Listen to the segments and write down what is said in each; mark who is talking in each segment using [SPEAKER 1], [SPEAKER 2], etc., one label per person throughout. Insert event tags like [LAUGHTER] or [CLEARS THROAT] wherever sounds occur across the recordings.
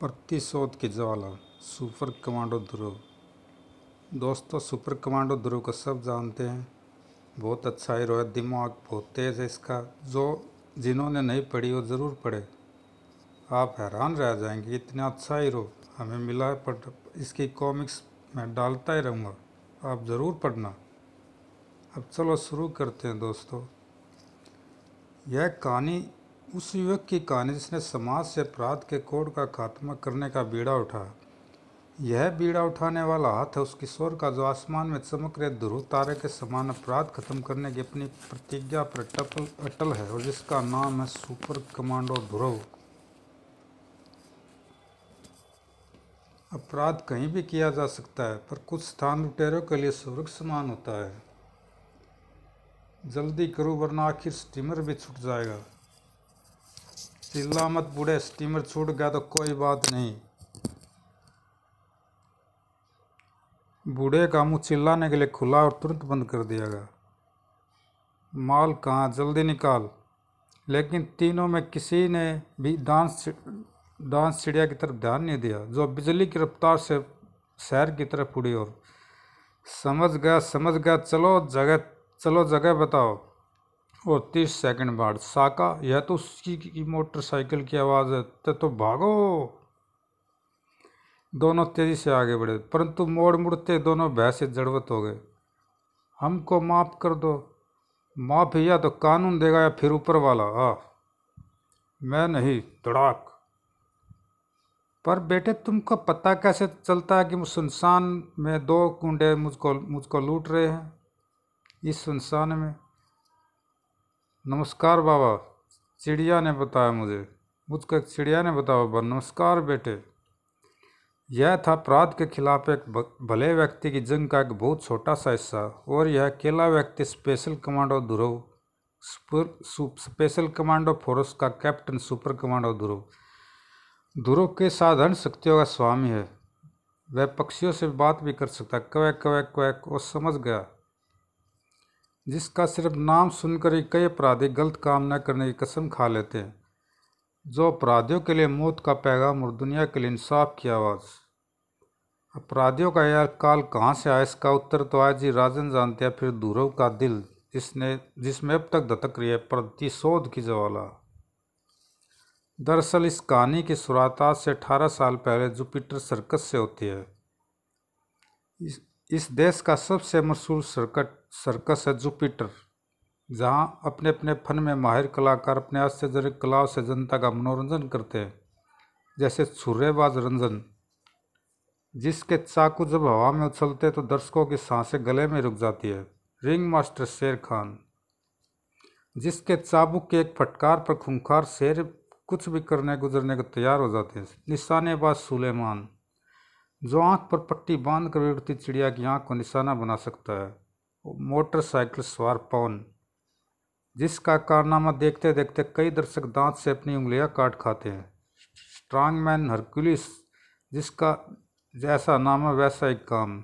[SPEAKER 1] प्रतिशोध के ज्वाला super commando ध्रुव दोस्तों सुपर कमांडो ध्रुव को सब जानते हैं बहुत अच्छा हीरो है दिमाग बहुत तेज़ है इसका जो जिन्होंने नहीं पढ़ी वो ज़रूर पढ़े आप हैरान रह जाएंगे इतना अच्छा हीरो हमें मिला है पर इसकी कॉमिक्स मैं डालता ही रहूँगा आप ज़रूर पढ़ना अब चलो शुरू करते हैं दोस्तों यह कहानी उस युवक की कहानी जिसने समाज से अपराध के कोड का खात्मा करने का बीड़ा उठा यह बीड़ा उठाने वाला हाथ है उस किशोर का जो आसमान में चमक रहे ध्रुव तारे के समान अपराध खत्म करने की अपनी प्रतिज्ञा पर टपल अटल है और जिसका नाम है सुपर कमांडो ध्रुव अपराध कहीं भी किया जा सकता है पर कुछ स्थान लुटेरों के लिए स्वर्ग समान होता है जल्दी करो वरना आखिर स्टीमर भी छूट जाएगा चिल्ला मत बूढ़े स्टीमर छूट गया तो कोई बात नहीं बूढ़े का मुँह चिल्लाने के लिए खुला और तुरंत बंद कर दिया गया माल कहाँ जल्दी निकाल लेकिन तीनों में किसी ने भी डांस डांस चिड़िया की तरफ ध्यान नहीं दिया जो बिजली की रफ्तार से शहर की तरफ उड़ी और समझ गया समझ गया चलो जगह चलो जगह बताओ और तीस सेकंड बाद साका यह तो उसकी मोटरसाइकिल की आवाज़ है ते तो भागो दोनों तेज़ी से आगे बढ़े परंतु मोड़ मुड़ते दोनों भय से जड़वत हो गए हमको माफ़ कर दो माफ़ या तो कानून देगा या फिर ऊपर वाला आ मैं नहीं तड़ाक पर बेटे तुमको पता कैसे चलता है कि सुनसान में दो कुंडे मुझको मुझको लूट रहे हैं इस सुनसान में नमस्कार बाबा चिड़िया ने बताया मुझे मुझको एक चिड़िया ने बताया बाबा नमस्कार बेटे यह था अपराध के खिलाफ एक भले व्यक्ति की जंग का एक बहुत छोटा सा हिस्सा और यह अकेला व्यक्ति special commando Dhruv special commando force का captain super commando Dhruv Dhruv के साधारण शक्तियों का स्वामी है वह पक्षियों से बात भी कर सकता कवै कवै कवैक वो समझ गया जिसका सिर्फ नाम सुनकर ही कई अपराधी गलत काम न करने की कसम खा लेते हैं जो अपराधियों के लिए मौत का पैगाम और दुनिया के लिए इंसाफ की आवाज़ अपराधियों का यह काल कहाँ से आया इसका उत्तर तो आज ही राजन जानते हैं फिर दूरव का दिल जिसने जिसमें अब तक धतक रही है प्रतिशोध की ज्वाला दरअसल इस कहानी की शुरुआत से अठारह साल पहले जुपिटर सर्कस से होती है इस इस देश का सबसे मशहूर सर्कट सर्कस है जुपिटर जहां अपने अपने फन में माहिर कलाकार अपने आश्चर्यजनक कलाओं से जनता का मनोरंजन करते हैं जैसे छुर्रेबाज रंजन जिसके चाकू जब हवा में उछलते तो दर्शकों की सांसें गले में रुक जाती है रिंग मास्टर शेर खान जिसके चाबुक के एक फटकार पर खूंखार शेर कुछ भी करने गुजरने को तैयार हो जाते हैं निशानेबाज सुलेमान जो आंख पर पट्टी बांध कर उड़ती चिड़िया की आंख को निशाना बना सकता है मोटरसाइकिल सवार पवन जिसका कारनामा देखते देखते कई दर्शक दांत से अपनी उंगलियां काट खाते हैं स्ट्रांगमैन हरकुलिस जिसका जैसा नाम है वैसा ही काम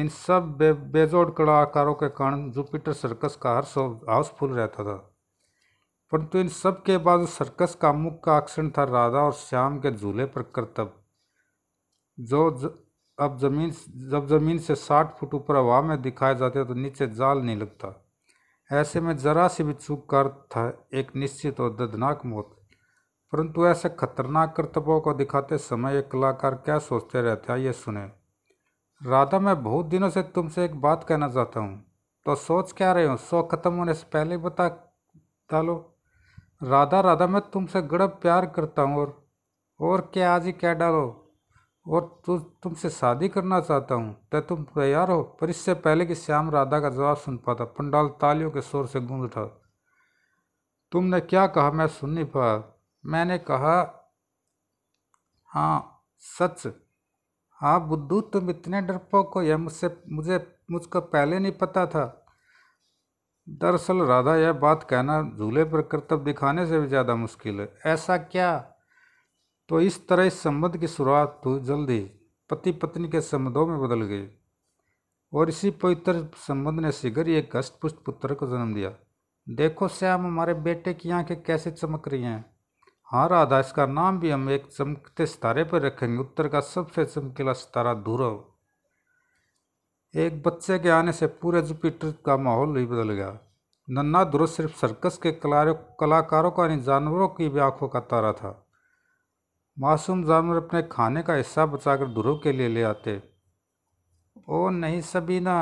[SPEAKER 1] इन सब बे, बेजोड़ कलाकारों के कारण जुपिटर सर्कस का हर सौ हाउसफुल रहता था परंतु इन सब के बाद सर्कस का मुख्य आकर्षण था राधा और श्याम के झूले पर करतब जो ज, अब ज़मीन जब ज़मीन से साठ फुट ऊपर हवा में दिखाए जाते तो नीचे जाल नहीं लगता ऐसे में ज़रा सी भी चूक कर था एक निश्चित और दर्दनाक मौत परंतु ऐसे खतरनाक कर्तव्यों को दिखाते समय एक कलाकार क्या सोचते रहते हैं ये सुने राधा मैं बहुत दिनों से तुमसे एक बात कहना चाहता हूँ तो सोच क्या रहे हो सो खत्म होने से पहले बता डालो राधा राधा मैं तुमसे गड़ब प्यार करता हूँ और और क्या आज ही क्या डालो और तु तुमसे शादी करना चाहता हूँ तय तुम तैयार हो पर इससे पहले कि श्याम राधा का जवाब सुन पाता पंडाल तालियों के शोर से गूंज उठा तुमने क्या कहा मैं सुन नहीं पा मैंने कहा हाँ सच हाँ बुद्धू तुम इतने डरपोक हो यह मुझसे मुझे मुझको पहले नहीं पता था दरअसल राधा यह बात कहना झूले पर करतब दिखाने से भी ज़्यादा मुश्किल है ऐसा क्या तो इस तरह इस संबंध की शुरुआत तो जल्दी पति पत्नी के संबंधों में बदल गई और इसी पवित्र संबंध ने शीघ्र ही एक पुष्ट पुत्र को जन्म दिया देखो श्याम हमारे बेटे की आंखें कैसे चमक रही हैं हाँ राधा इसका नाम भी हम एक चमकते सितारे पर रखेंगे उत्तर का सबसे चमकीला सितारा ध्रुव एक बच्चे के आने से पूरे जुपिटर का माहौल ही बदल गया नन्ना ध्रुव सिर्फ सर्कस के कलाकारों का नहीं जानवरों की भी आंखों का तारा था मासूम जानवर अपने खाने का हिस्सा बचाकर ध्रुव के लिए ले आते ओ नहीं सबीना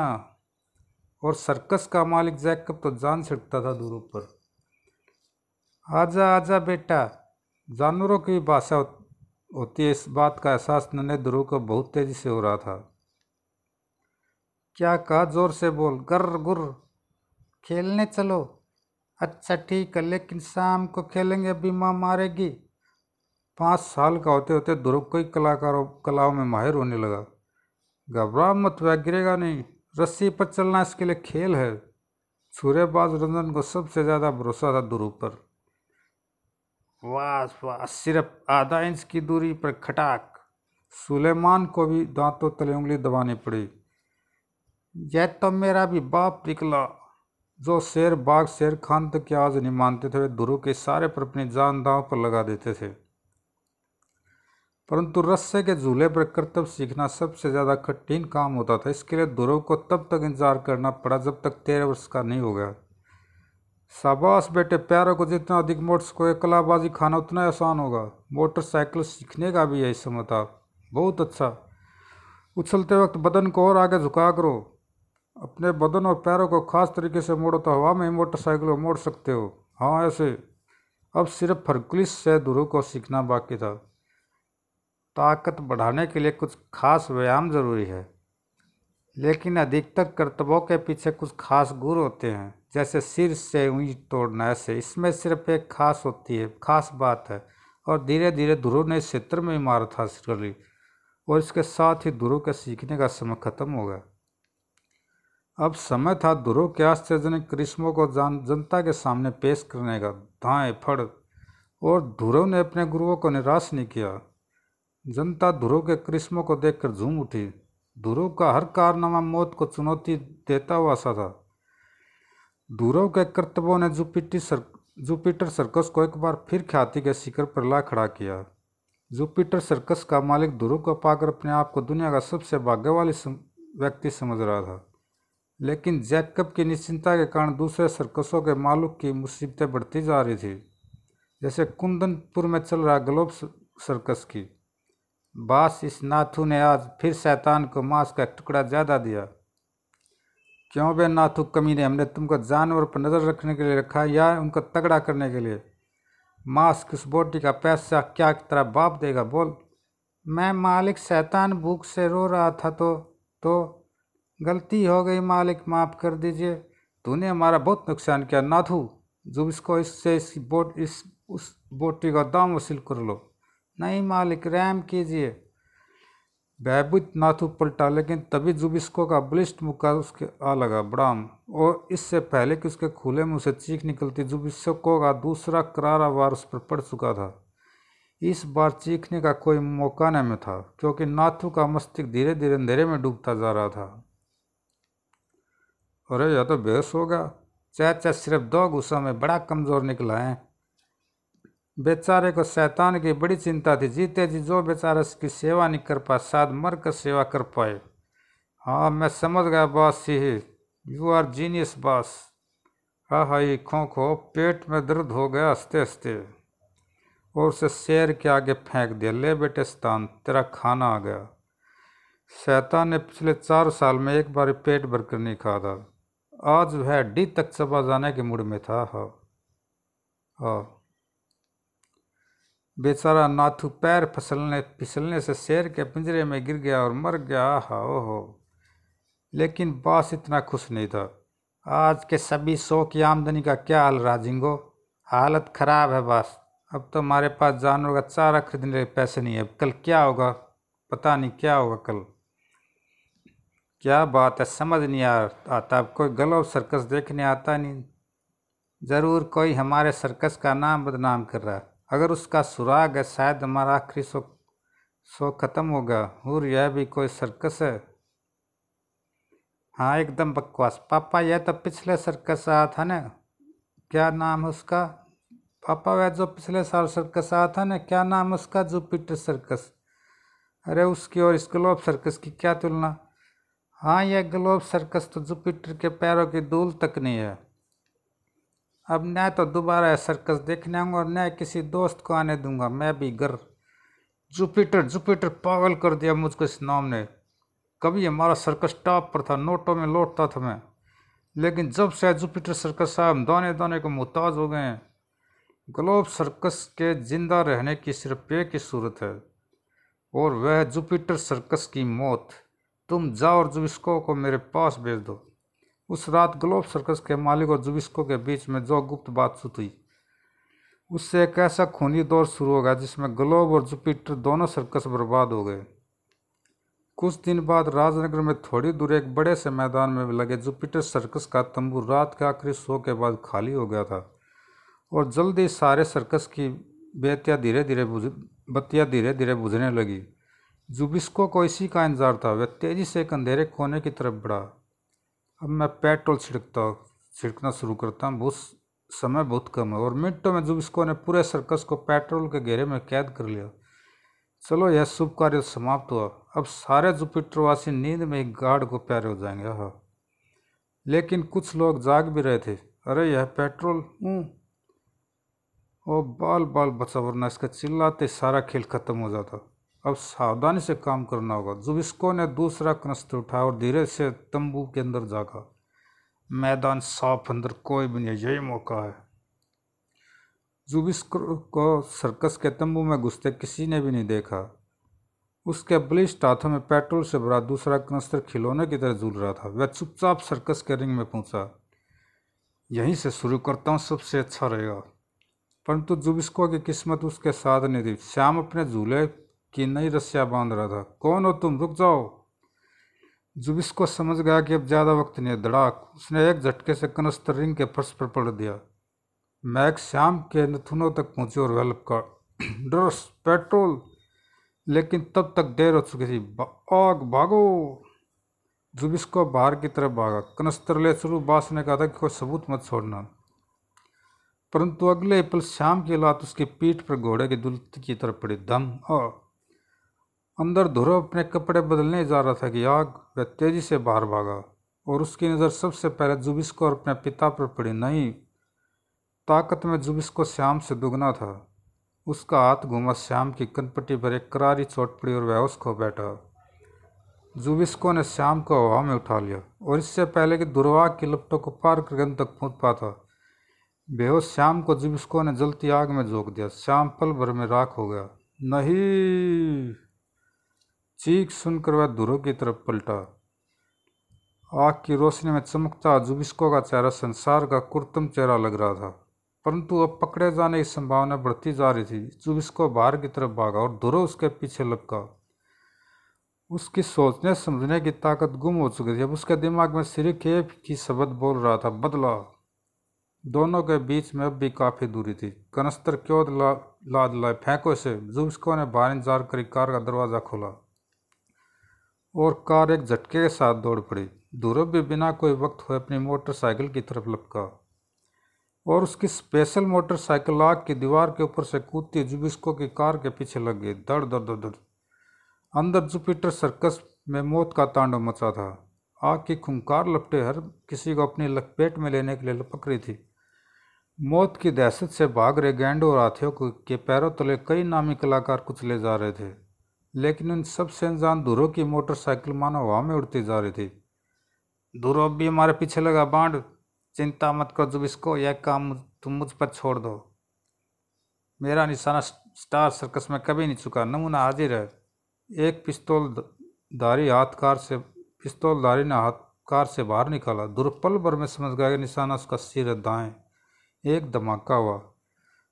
[SPEAKER 1] और सर्कस का मालिक जैकब तो जान छिड़कता था ध्रुव पर आजा आजा बेटा जानवरों की भी भाषा होती है इस बात का एहसास नन्हे ध्रुव को बहुत तेज़ी से हो रहा था क्या कहा जोर से बोल गर गुर खेलने चलो अच्छा ठीक है लेकिन शाम को खेलेंगे अभी माँ मारेगी पाँच साल का होते होते ध्रुव कई कलाकारों कलाओं में माहिर होने लगा घबरा मत वह गिरेगा नहीं रस्सी पर चलना इसके लिए खेल है सूर्यबाज रंजन को सबसे ज़्यादा भरोसा था ध्रुव पर वाह वाह सिर्फ आधा इंच की दूरी पर खटाक सुलेमान को भी दांतों तले उंगली दबानी पड़ी यह तो मेरा भी बाप निकला जो शेर बाग शेर खान तक की आवाज़ नहीं मानते थे वे ध्रुव के सारे पर अपनी जान दांव पर लगा देते थे परंतु रस्से के झूले पर करतब सीखना सबसे ज़्यादा कठिन काम होता था इसके लिए ध्रुव को तब तक इंतजार करना पड़ा जब तक तेरह वर्ष का नहीं हो गया शाबाश बेटे प्यारों को जितना अधिक मोट्स को एकलाबाजी खाना उतना आसान होगा मोटरसाइकिल सीखने का भी यही समय था बहुत अच्छा उछलते वक्त बदन को और आगे झुका करो अपने बदन और पैरों को खास तरीके से मोड़ो तो हवा में ही मोटरसाइकिल को मोड़ सकते हो हाँ ऐसे अब सिर्फ फरकुलिस से ध्रुव को सीखना बाकी था ताकत बढ़ाने के लिए कुछ खास व्यायाम ज़रूरी है लेकिन अधिकतर कर्तव्यों के पीछे कुछ खास गुर होते हैं जैसे सिर से ऊँच तोड़ना ऐसे इसमें सिर्फ एक खास होती है खास बात है और धीरे धीरे ध्रुव ने इस क्षेत्र में इमारत हासिल कर ली और इसके साथ ही ध्रुव के सीखने का समय खत्म हो गया अब समय था ध्रुव के आश्चर्यजनक करिश्मों को जान जनता के सामने पेश करने का धाएँ फड़ और ध्रुव ने अपने गुरुओं को निराश नहीं किया जनता ध्रुव के करिश्मों को देखकर झूम उठी ध्रुव का हर कारनामा मौत को चुनौती देता हुआ सा था ध्रुव के कर्तव्यों ने जुपिटी सर जुपिटर सर्कस को एक बार फिर ख्याति के शिखर पर ला खड़ा किया जुपिटर सर्कस का मालिक ध्रुव को पाकर अपने आप को दुनिया का सबसे वाली सम... व्यक्ति समझ रहा था लेकिन जैकब की निश्चिंता के कारण दूसरे सर्कसों के मालिक की मुसीबतें बढ़ती जा रही थी जैसे कुंदनपुर में चल रहा ग्लोब सर्कस की बास इस नाथू ने आज फिर शैतान को मांस का एक टुकड़ा ज़्यादा दिया क्यों बे नाथू कमी ने हमने तुमको जानवर पर नज़र रखने के लिए रखा या उनको तगड़ा करने के लिए मांस किस बोटी का पैसा क्या तरह बाप देगा बोल मैं मालिक शैतान भूख से रो रहा था तो तो गलती हो गई मालिक माफ़ कर दीजिए तूने हमारा बहुत नुकसान किया नाथू जो इसको इससे इस बोट इस उस बोटी का दाम वसूल कर लो नहीं मालिक रैम कीजिए बहबुद नाथु पलटा लेकिन तभी जुबिस्को का बलिष्ठ मुक्का उसके आ लगा बड़ाम और इससे पहले कि उसके खुले मुंह से चीख निकलती जुबिस्को का दूसरा करारा वार उस पर पड़ चुका था इस बार चीखने का कोई मौका नहीं में था क्योंकि नाथू का मस्तिष्क धीरे धीरे अंधेरे में डूबता जा रहा था अरे या तो बेहस होगा चाचा सिर्फ दो गुस्सा में बड़ा कमज़ोर निकला है बेचारे को शैतान की बड़ी चिंता थी जीते जी जो बेचारा उसकी सेवा नहीं कर पाए शायद मर कर सेवा कर पाए हाँ मैं समझ गया बॉस यही यू आर जीनियस बॉस हा हाई खो खो पेट में दर्द हो गया हंसते हंसते और उसे शेर के आगे फेंक दिया ले बेटे स्थान तेरा खाना आ गया शैतान ने पिछले चार साल में एक बार पेट भरकर नहीं खा था आज वह डी तक चबा जाने के मूड में था हा हा बेचारा नाथू पैर फसलने फिसलने से शेर के पिंजरे में गिर गया और मर गया हाओ हो लेकिन बास इतना खुश नहीं था आज के सभी सो की आमदनी का क्या हाल राजिंगो हालत ख़राब है बस अब तो हमारे पास जानवर का चारा खरीदने के पैसे नहीं है कल क्या होगा पता नहीं क्या होगा कल क्या बात है समझ नहीं आ आता अब कोई गलो सर्कस देखने आता नहीं ज़रूर कोई हमारे सर्कस का नाम बदनाम कर रहा है अगर उसका सुराग है शायद हमारा आखिरी शो शो ख़त्म होगा और यह भी कोई सर्कस है हाँ एकदम बकवास पापा यह तो पिछले सर्कस आया था ना क्या नाम है उसका पापा वह जो पिछले साल सर्कस आया था ना क्या नाम उसका जुपिटर सर्कस अरे उसकी और इस ग्लोब सर्कस की क्या तुलना हाँ यह ग्लोब सर्कस तो जुपिटर के पैरों की धूल तक नहीं है अब न तो दोबारा सर्कस देखने आऊँगा और न किसी दोस्त को आने दूंगा मैं भी घर जुपिटर जुपिटर पागल कर दिया मुझको इस नाम ने कभी हमारा सर्कस टॉप पर था नोटों में लौटता था मैं लेकिन जब से जुपिटर सर्कस साहब हम दाने दाने को मोहताज हो गए हैं ग्लोब सर्कस के ज़िंदा रहने की सिर्फ एक ही सूरत है और वह जुपिटर सर्कस की मौत तुम जाओ और जुबिस्को को मेरे पास भेज दो उस रात ग्लोब सर्कस के मालिक और जुबिस्को के बीच में जो गुप्त बातचीत हुई उससे एक ऐसा खूनी दौर शुरू होगा जिसमें ग्लोब और जुपिटर दोनों सर्कस बर्बाद हो गए कुछ दिन बाद राजनगर में थोड़ी दूर एक बड़े से मैदान में लगे जुपिटर सर्कस का तंबू रात के आखिरी शो के बाद खाली हो गया था और जल्दी सारे सर्कस की बेतिया धीरे धीरे बुझ बत्तियाँ धीरे धीरे बुझने लगी जुबिस्को को इसी का इंतजार था वह तेज़ी से एक अंधेरे कोने की तरफ बढ़ा अब मैं पेट्रोल छिड़कता छिड़कना शुरू करता हूँ बहुत समय बहुत कम है और मिनटों में जुबिस्को ने पूरे सर्कस को पेट्रोल के घेरे में कैद कर लिया चलो यह शुभ कार्य समाप्त हुआ अब सारे जुपिटरवासी नींद में एक गार्ड को प्यारे हो जाएंगे हाँ लेकिन कुछ लोग जाग भी रहे थे अरे यह पेट्रोल हम्म। ओ बाल बाल बचा वरना इसका चिल्लाते सारा खेल खत्म हो जाता अब सावधानी से काम करना होगा जुबिस्को ने दूसरा कनस्तर उठाया और धीरे से तंबू के अंदर जागा मैदान साफ अंदर कोई भी नहीं यही मौका है जुबिस्को को सर्कस के तंबू में घुसते किसी ने भी नहीं देखा उसके ब्लिस्ट हाथों में पेट्रोल से भरा दूसरा कनस्तर खिलौने की तरह झूल रहा था वह चुपचाप सर्कस के रिंग में पहुंचा यहीं से शुरू करता हूँ सबसे अच्छा रहेगा परंतु जुबिस्को की किस्मत उसके साथ नहीं थी श्याम अपने झूले कि नहीं रस्सिया बांध रहा था कौन हो तुम रुक जाओ जुबिस को समझ गया कि अब ज़्यादा वक्त नहीं धड़ाक उसने एक झटके से कनस्तर रिंग के फर्श पर पड़ दिया मैक शाम के नथुनों तक पहुंची और वह का [CLEARS THROAT] ड्रस पेट्रोल लेकिन तब तक देर हो चुकी थी आग भागो जुबिस को बाहर की तरफ भागा कनस्तर ले शुरू बास ने कहा था कि कोई सबूत मत छोड़ना परंतु अगले पल शाम की लात उसकी पीठ पर घोड़े की दुलती की तरफ पड़ी दम और अंदर ध्रुव अपने कपड़े बदलने जा रहा था कि आग वह तेजी से बाहर भागा और उसकी नज़र सबसे पहले जुबिस को और अपने पिता पर पड़ी नहीं ताकत में जुबिस को श्याम से दुगना था उसका हाथ घूमा श्याम की कनपट्टी पर एक करारी चोट पड़ी और वह उसको बैठा जुबिसको ने श्याम को हवा में उठा लिया और इससे पहले कि दुर्वाग की लपटों को पार कर गंध तक पहुँच पाता बेहोश श्याम को जुबिसको ने जलती आग में झोंक दिया श्याम पल भर में राख हो गया नहीं चीख सुनकर वह धुरो की तरफ पलटा आग की रोशनी में चमकता जुबिस्को का चेहरा संसार का कुर्तम चेहरा लग रहा था परंतु अब पकड़े जाने की संभावना बढ़ती जा रही थी जुबिस्को बाहर की तरफ भागा और धुरो उसके पीछे लपका उसकी सोचने समझने की ताकत गुम हो चुकी थी अब उसके दिमाग में सिर के ही शब्द बोल रहा था बदला दोनों के बीच में अब भी काफ़ी दूरी थी कनस्तर क्यों ला लाद लाए फेंको से जुबिस्को ने बाहर इंतजार कर कार का दरवाज़ा खोला और कार एक झटके के साथ दौड़ पड़ी ध्रुव भी बिना कोई वक्त हुए अपनी मोटरसाइकिल की तरफ लपका और उसकी स्पेशल मोटरसाइकिल आग की दीवार के ऊपर से कूदती जुबिस्को की कार के पीछे लग गई दड़ दड़ दड़ दड़ अंदर जुपिटर सर्कस में मौत का तांडव मचा था आग की खुंकार लपटे हर किसी को अपनी लपेट में लेने के लिए लपक रही थी मौत की दहशत से भाग रहे गैंडों और हाथियों के पैरों तले कई नामी कलाकार कुचले जा रहे थे लेकिन उन सब से अनजान धुरो की मोटरसाइकिल मानो हवा में उड़ती जा रही थी धुरो भी हमारे पीछे लगा बाँड चिंता मत कर जब इसको यह काम तुम मुझ पर छोड़ दो मेरा निशाना स्टार सर्कस में कभी नहीं चुका नमूना हाजिर है एक पिस्तौल धारी हाथकार से पिस्तौल धारी ने हाथकार से बाहर निकाला दुर्पल भर में समझ गया कि निशाना उसका सिर दाएं एक धमाका हुआ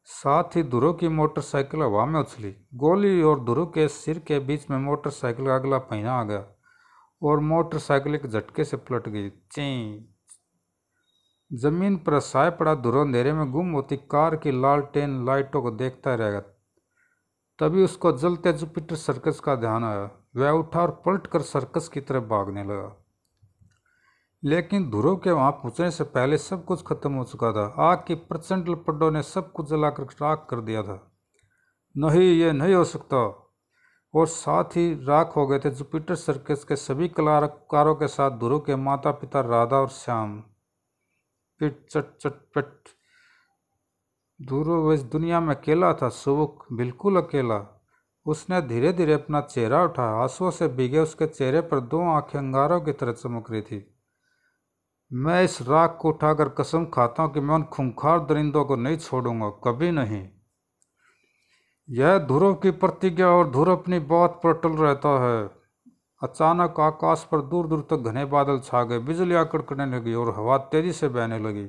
[SPEAKER 1] साथ ही ध्रुव की मोटरसाइकिल हवा में उछली गोली और ध्रुव के सिर के बीच में मोटरसाइकिल का अगला पहना आ गया और मोटरसाइकिल एक झटके से पलट गई ची जमीन पर साय पड़ा ध्रुव अंधेरे में गुम होती कार की लालटेन लाइटों को देखता रह गया तभी उसको जलते जुपिटर सर्कस का ध्यान आया वह उठा और पलट कर सर्कस की तरफ भागने लगा लेकिन ध्रुव के वहाँ पहुँचने से पहले सब कुछ खत्म हो चुका था आग के प्रचंड लपड्डों ने सब कुछ जलाकर राख कर दिया था नहीं ये नहीं हो सकता और साथ ही राख हो गए थे जुपिटर सर्कस के सभी कलाकारों के साथ ध्रुव के माता पिता राधा और श्याम पिट चट चट पट ध्रुव इस दुनिया में अकेला था सुबुक बिल्कुल अकेला उसने धीरे धीरे अपना चेहरा उठाया आंसुओं से भीगे उसके चेहरे पर दो आंखें अंगारों की तरह चमक रही थी मैं इस राख को उठाकर कसम खाता हूँ कि मैं उन खूंखार दरिंदों को नहीं छोड़ूंगा कभी नहीं यह ध्रुव की प्रतिज्ञा और ध्रुव अपनी बात पर टल रहता है अचानक आकाश पर दूर दूर तक घने बादल छा गए बिजली आकड़कने करने लगी और हवा तेजी से बहने लगी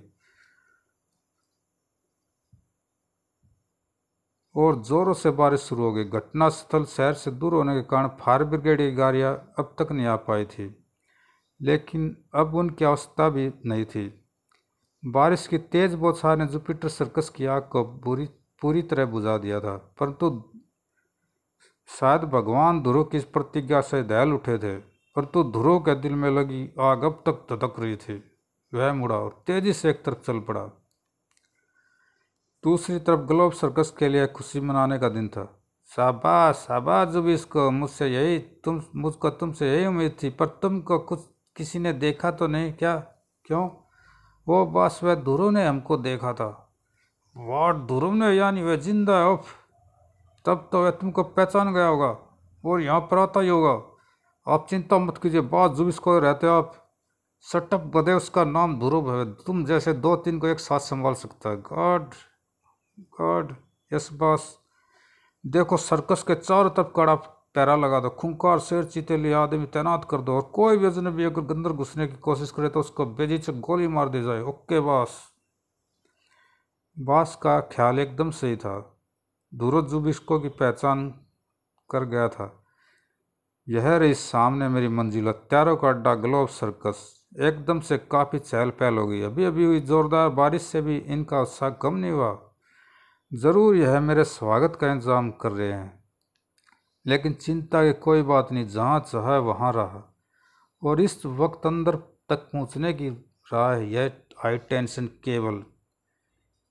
[SPEAKER 1] और जोरों से बारिश शुरू हो गई घटनास्थल शहर से दूर होने के कारण फायर ब्रिगेड की गाड़ियाँ अब तक नहीं आ पाई थी लेकिन अब उनकी आवश्यकता भी नहीं थी बारिश की तेज़ बौछार ने जुपिटर सर्कस की आग को बुरी पूरी तरह बुझा दिया था परंतु शायद भगवान ध्रुव की प्रतिज्ञा से दयाल उठे थे परंतु ध्रुव के दिल में लगी आग अब तक धधक रही थी वह मुड़ा और तेजी से एक तरफ चल पड़ा दूसरी तरफ ग्लोब सर्कस के लिए खुशी मनाने का दिन था शाबाश शाबाश जब इसको मुझसे यही तुम मुझको तुमसे यही उम्मीद थी पर तुमको कुछ किसी ने देखा तो नहीं क्या क्यों वो बस वह ध्रुव ने हमको देखा था वाट ध्रुव ने यानी वह जिंदा है उफ तब तो वह तुमको पहचान गया होगा और यहाँ पर आता ही होगा आप चिंता मत कीजिए बात जुबिस को रहते हो आप सटअप गधे उसका नाम ध्रुव है तुम जैसे दो तीन को एक साथ संभाल सकता है गॉड गॉड यस बॉस देखो सर्कस के चारों तरफ कड़ा पहरा लगा दो खुंकार शेर चीते लिए आदमी तैनात कर दो और कोई भी अजनबी अगर गंदर घुसने की कोशिश करे तो उसको से गोली मार दी जाए ओके बास बास का ख्याल एकदम सही था धूरज जुबिश्को की पहचान कर गया था यह रही सामने मेरी मंजिल हत्यारों का अड्डा ग्लोब सर्कस एकदम से काफ़ी चहल पहल हो गई अभी अभी हुई ज़ोरदार बारिश से भी इनका उत्साह कम नहीं हुआ ज़रूर यह मेरे स्वागत का इंतज़ाम कर रहे हैं लेकिन चिंता की कोई बात नहीं जहाँ चाहे वहाँ रहा और इस वक्त अंदर तक पहुँचने की राह यह हाई टेंशन केबल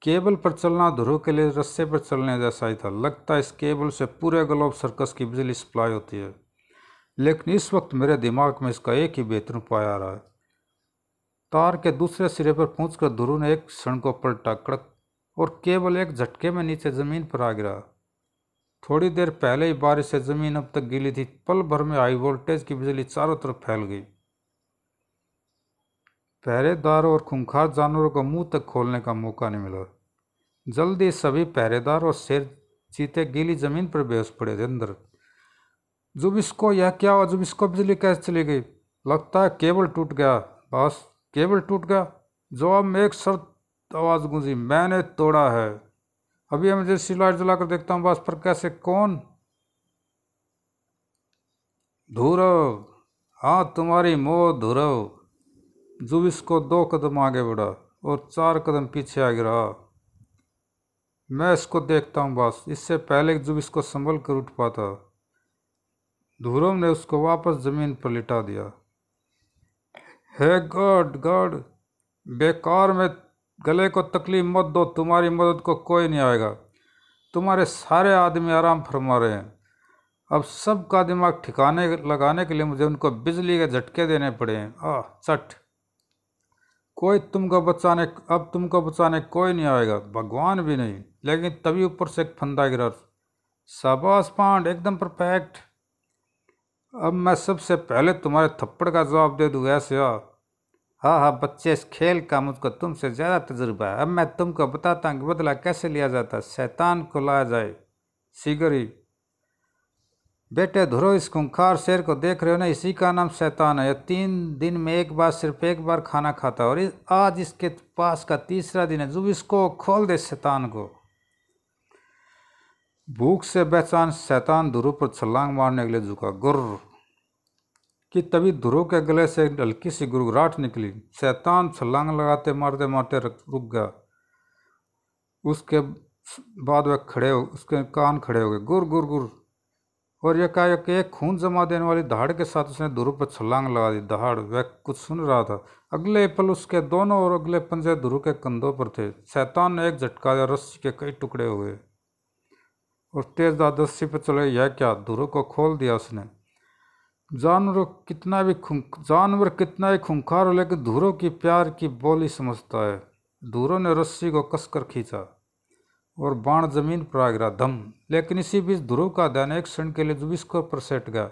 [SPEAKER 1] केबल पर चलना ध्रुव के लिए रस्से पर चलने जैसा ही था लगता है इस केबल से पूरे ग्लोब सर्कस की बिजली सप्लाई होती है लेकिन इस वक्त मेरे दिमाग में इसका एक ही बेहतर उपाय आ रहा है तार के दूसरे सिरे पर पहुँच ध्रुव ने एक क्षण को पलटा कड़क और केवल एक झटके में नीचे ज़मीन पर आ गिरा थोड़ी देर पहले ही बारिश से ज़मीन अब तक गीली थी पल भर में हाई वोल्टेज की बिजली चारों तरफ फैल गई पहरेदारों और खूंखार जानवरों को मुंह तक खोलने का मौका नहीं मिला जल्दी सभी पहरेदार और शेर चीते गीली ज़मीन पर बेहोश पड़े थे अंदर इसको यह क्या हुआ इसको बिजली कैसे चली गई लगता है केबल टूट गया बस केबल टूट गया जवाब में एक शर्त आवाज़ गूंजी मैंने तोड़ा है अभी हम जैसे लाइट कर देखता हूँ बस पर कैसे कौन धुरव हाँ तुम्हारी मोह धुरव जुबिस को दो कदम आगे बढ़ा और चार कदम पीछे आगे रहा मैं इसको देखता हूँ बस इससे पहले जुबिस को संभल कर उठ पाता धुरव ने उसको वापस ज़मीन पर लिटा दिया हे गॉड गॉड बेकार में गले को तकलीफ़ मत दो तुम्हारी मदद को कोई नहीं आएगा तुम्हारे सारे आदमी आराम फरमा रहे हैं अब सबका दिमाग ठिकाने लगाने के लिए मुझे उनको बिजली के झटके देने पड़े हैं आह चट कोई तुमको बचाने अब तुमको बचाने कोई नहीं आएगा भगवान भी नहीं लेकिन तभी ऊपर से एक फंदा गिरा शाबाश पांड एकदम परफेक्ट अब मैं सबसे पहले तुम्हारे थप्पड़ का जवाब दे दूँ ऐसे आ हाँ हाँ बच्चे इस खेल का मुझको तुमसे ज़्यादा तजुर्बा है अब मैं तुमको बताता हूँ कि बदला कैसे लिया जाता है शैतान को लाया जाए सीगरी बेटे धुरो इस खुंखार शेर को देख रहे हो ना इसी का नाम शैतान है तीन दिन में एक बार सिर्फ एक बार खाना खाता है और इस, आज इसके पास का तीसरा दिन है जो इसको खोल दे शैतान को भूख से बेचान शैतान धुरु पर छलांग मारने के लिए झुका गुर्र कि तभी ध्रुव के गले से एक हल्की सी गुरुगराहट निकली शैतान छलांग लगाते मारते मारते रुक गया उसके बाद वह खड़े हो उसके कान खड़े हो गए गुर गुर गुर और यह कहा कि एक खून जमा देने वाली दहाड़ के साथ उसने ध्रुव पर छलांग लगा दी दहाड़ वह कुछ सुन रहा था अगले पल उसके दोनों और अगले पंजे ध्रुव के कंधों पर थे शैतान ने एक झटका दिया रस्सी के कई टुकड़े हुए और तेज दादस्सी पर चले यह क्या ध्रुव को खोल दिया उसने जानवर कितना भी जानवर कितना ही खूंखार हो लेकिन धूरों की प्यार की बोली समझता है धूरों ने रस्सी को कसकर खींचा और बाण जमीन पर आ गिरा धम लेकिन इसी बीच ध्रुव का ध्यान एक क्षण के लिए जुबिस्को पर सेट गया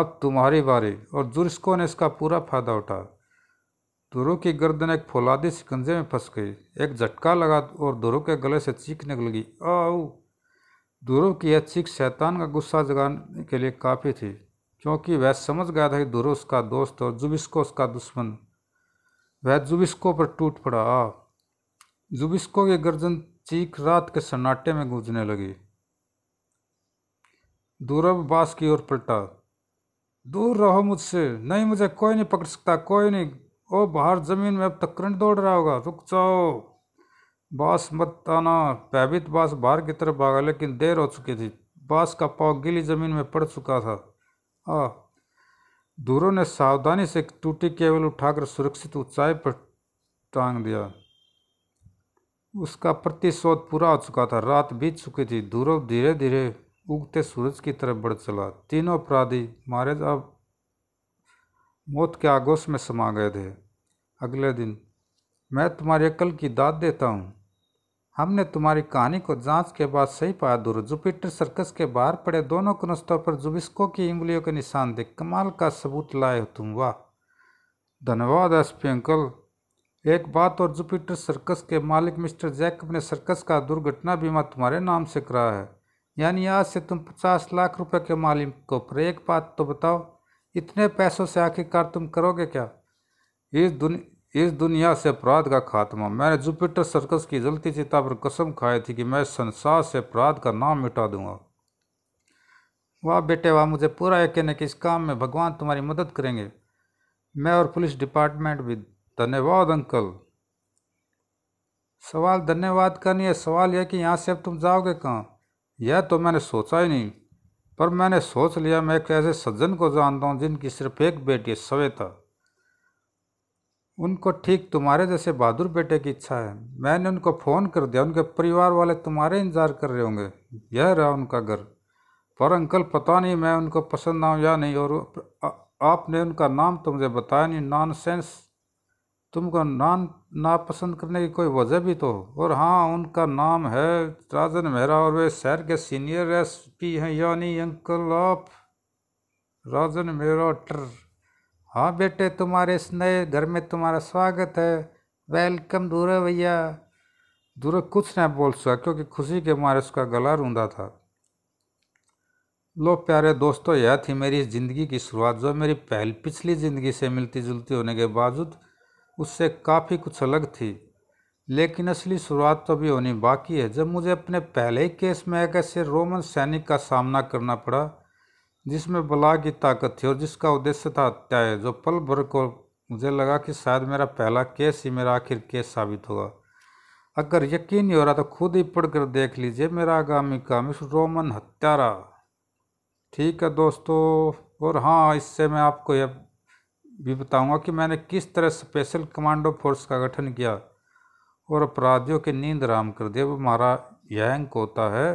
[SPEAKER 1] अब तुम्हारी बारी और जुरिस्को ने इसका पूरा फायदा उठा ध्रुव की गर्दन एक फौलादी सिकंजे में फंस गई एक झटका लगा और ध्रुव के गले से चीख निकल गई आओ ध्रुव की यह चीख शैतान का गुस्सा जगाने के लिए काफ़ी थी क्योंकि वह समझ गया था कि धुरो उसका दोस्त और जुबिस्को उसका दुश्मन वह जुबिस्को पर टूट पड़ा जुबिस्को की गर्जन चीख रात के सन्नाटे में गूंजने लगी दूरव बास की ओर पलटा दूर रहो मुझसे नहीं मुझे कोई नहीं पकड़ सकता कोई नहीं ओ बाहर जमीन में अब तक करंट दौड़ रहा होगा रुक जाओ बास मत आना भयभीत बास बाहर की तरफ भागा लेकिन देर हो चुकी थी बास का पाव गीली जमीन में पड़ चुका था दूरों ने सावधानी से टूटी केवल उठाकर सुरक्षित ऊंचाई पर टांग दिया उसका प्रतिशोध पूरा हो चुका था रात बीत चुकी थी ध्रुव धीरे धीरे उगते सूरज की तरफ बढ़ चला तीनों अपराधी मारे अब मौत के आगोश में समा गए थे अगले दिन मैं तुम्हारी अकल की दाद देता हूँ हमने तुम्हारी कहानी को जांच के बाद सही पाया दूर जुपिटर सर्कस के बाहर पड़े दोनों कनस्तों पर जुबिस्को की इंगलियों के निशान देख कमाल का सबूत लाए हो तुम वाह धन्यवाद एसपी अंकल एक बात और जुपिटर सर्कस के मालिक मिस्टर जैकब ने सर्कस का दुर्घटना बीमा तुम्हारे नाम से कराया है यानी आज से तुम पचास लाख रुपये के मालिक को पर एक बात तो बताओ इतने पैसों से आखिरकार तुम करोगे क्या इस दुनिया इस दुनिया से अपराध का खात्मा मैंने जुपिटर सर्कस की जलती चिता पर कसम खाई थी कि मैं संसार से अपराध का नाम मिटा दूंगा वाह बेटे वाह मुझे पूरा यकीन है कि इस काम में भगवान तुम्हारी मदद करेंगे मैं और पुलिस डिपार्टमेंट भी धन्यवाद अंकल सवाल धन्यवाद का नहीं है सवाल यह कि यहाँ से अब तुम जाओगे कहाँ यह तो मैंने सोचा ही नहीं पर मैंने सोच लिया मैं एक ऐसे सज्जन को जानता हूँ जिनकी सिर्फ एक बेटी है सवेता उनको ठीक तुम्हारे जैसे बहादुर बेटे की इच्छा है मैंने उनको फ़ोन कर दिया उनके परिवार वाले तुम्हारे इंतज़ार कर रहे होंगे यह रहा उनका घर पर अंकल पता नहीं मैं उनको पसंद आऊँ या नहीं और आपने उनका नाम तो मुझे बताया नहीं नॉन सेंस तुमको नान नापसंद करने की कोई वजह भी तो और हाँ उनका नाम है राजन मेहरा और वे शहर के सीनियर पी हैं यानी अंकल ऑफ राजन मेहरा ट्र हाँ बेटे तुम्हारे इस नए घर में तुम्हारा स्वागत है वेलकम दूर भैया दूर कुछ ना बोल सका क्योंकि खुशी के मारे उसका गला रूंदा था लो प्यारे दोस्तों यह थी मेरी ज़िंदगी की शुरुआत जो मेरी पहल पिछली ज़िंदगी से मिलती जुलती होने के बावजूद उससे काफ़ी कुछ अलग थी लेकिन असली शुरुआत तो अभी होनी बाकी है जब मुझे अपने पहले ही केस में एक ऐसे रोमन सैनिक का सामना करना पड़ा जिसमें बला की ताकत थी और जिसका उद्देश्य था हत्या है जो पल भर को मुझे लगा कि शायद मेरा पहला केस ही मेरा आखिर केस साबित होगा अगर यकीन नहीं हो रहा तो खुद ही पढ़कर देख लीजिए मेरा आगामी काम इस रोमन हत्यारा ठीक है दोस्तों और हाँ इससे मैं आपको यह भी बताऊंगा कि मैंने किस तरह स्पेशल कमांडो फोर्स का गठन किया और अपराधियों की नींद आराम कर दिया वो हमारा यह अंक होता है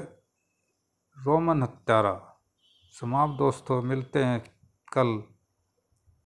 [SPEAKER 1] रोमन हत्यारा समाप्त दोस्तों मिलते हैं कल